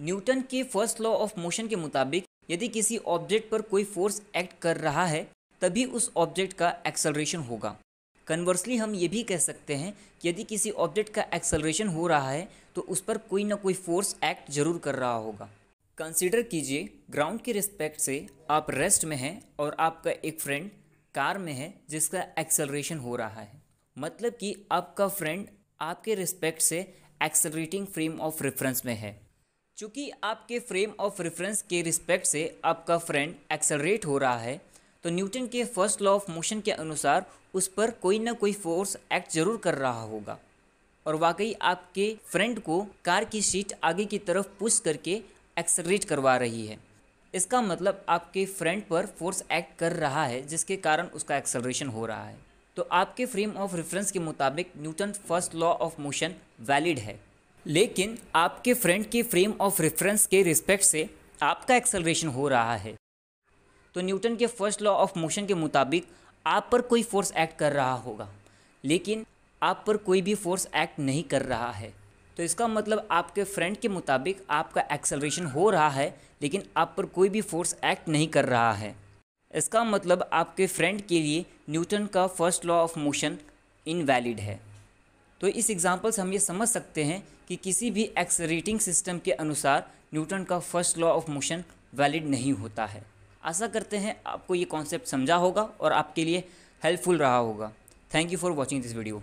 Newton के first law of motion के मुताबिक यदि किसी ऑब्जेक्ट पर कोई फोर्स एक्ट कर रहा है तभी उस ऑब्जेक्ट का एक्सलरेशन होगा कन्वर्सली हम ये भी कह सकते हैं कि यदि किसी ऑब्जेक्ट का एक्सलरेशन हो रहा है तो उस पर कोई ना कोई फोर्स एक्ट जरूर कर रहा होगा कंसिडर कीजिए ग्राउंड के रिस्पेक्ट से आप रेस्ट में हैं और आपका एक फ्रेंड कार में है जिसका एक्सलरेशन हो रहा है मतलब कि आपका फ्रेंड आपके रिस्पेक्ट से एक्सलरेटिंग फ्रेम ऑफ रेफरेंस में है चूँकि आपके फ्रेम ऑफ रेफरेंस के रिस्पेक्ट से आपका फ्रेंड एक्सलरेट हो रहा है तो न्यूटन के फर्स्ट लॉ ऑफ मोशन के अनुसार उस पर कोई ना कोई फोर्स एक्ट जरूर कर रहा होगा और वाकई आपके फ्रेंड को कार की सीट आगे की तरफ पुश करके एक्सलरेट करवा रही है इसका मतलब आपके फ्रेंड पर फोर्स एक्ट कर रहा है जिसके कारण उसका एक्सलरेशन हो रहा है तो आपके फ्रेम ऑफ रेफरेंस के मुताबिक Newton first law of motion valid है लेकिन आपके फ्रेंड के फ्रेम ऑफ रेफरेंस के रिस्पेक्ट से आपका एक्सेलरेशन हो रहा है तो न्यूटन के फर्स्ट लॉ ऑफ मोशन के मुताबिक आप पर कोई फोर्स एक्ट कर रहा होगा लेकिन आप पर कोई भी फोर्स एक्ट नहीं कर रहा है तो इसका मतलब आपके फ्रेंड के मुताबिक आपका एक्सेलरेशन हो रहा है लेकिन आप पर कोई भी फोर्स एक्ट नहीं कर रहा है इसका मतलब आपके फ्रेंड के लिए न्यूटन का first law of motion invalid है तो इस एग्ज़ाम्पल से हम ये समझ सकते हैं कि किसी भी एक्सरेटिंग सिस्टम के अनुसार न्यूटन का first law of motion valid नहीं होता है आशा करते हैं आपको ये कॉन्सेप्ट समझा होगा और आपके लिए हेल्पफुल रहा होगा thank you for watching this video